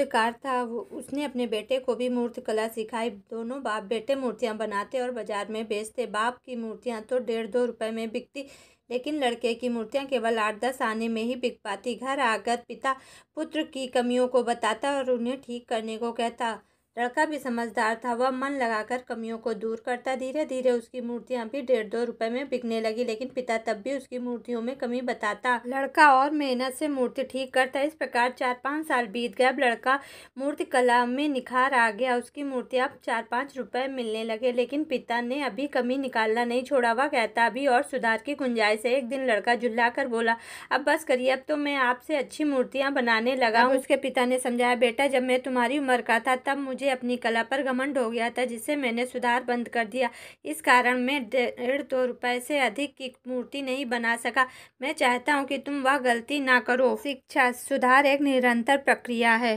मूर्तिकार था उसने अपने बेटे को भी कला सिखाई दोनों बाप बेटे मूर्तियां बनाते और बाज़ार में बेचते बाप की मूर्तियाँ तो डेढ़ दो रुपए में बिकती लेकिन लड़के की मूर्तियाँ केवल आठ दस आने में ही बिक पाती घर आकर पिता पुत्र की कमियों को बताता और उन्हें ठीक करने को कहता लड़का भी समझदार था वह मन लगाकर कमियों को दूर करता धीरे धीरे उसकी मूर्तियां भी डेढ़ दो रुपए में बिकने लगी लेकिन पिता तब भी उसकी मूर्तियों में कमी बताता लड़का और मेहनत से मूर्ति ठीक करता इस प्रकार चार पाँच साल बीत गया अब लड़का मूर्ति कला में निखार आ गया उसकी मूर्ति अब चार पाँच रुपए मिलने लगे लेकिन पिता ने अभी कमी निकालना नहीं छोड़ा वह कहता अभी और सुधार की गुंजाइश है एक दिन लड़का झुल्ला कर बोला अब बस करिए अब तो मैं आपसे अच्छी मूर्तियाँ बनाने लगा उसके पिता ने समझाया बेटा जब मैं तुम्हारी उम्र का था तब मुझे मुझे अपनी कला पर घमंड हो गया था जिसे मैंने सुधार बंद कर दिया इस कारण मैं डेढ़ दो रुपए से अधिक की मूर्ति नहीं बना सका मैं चाहता हूँ कि तुम वह गलती ना करो शिक्षा सुधार एक निरंतर प्रक्रिया है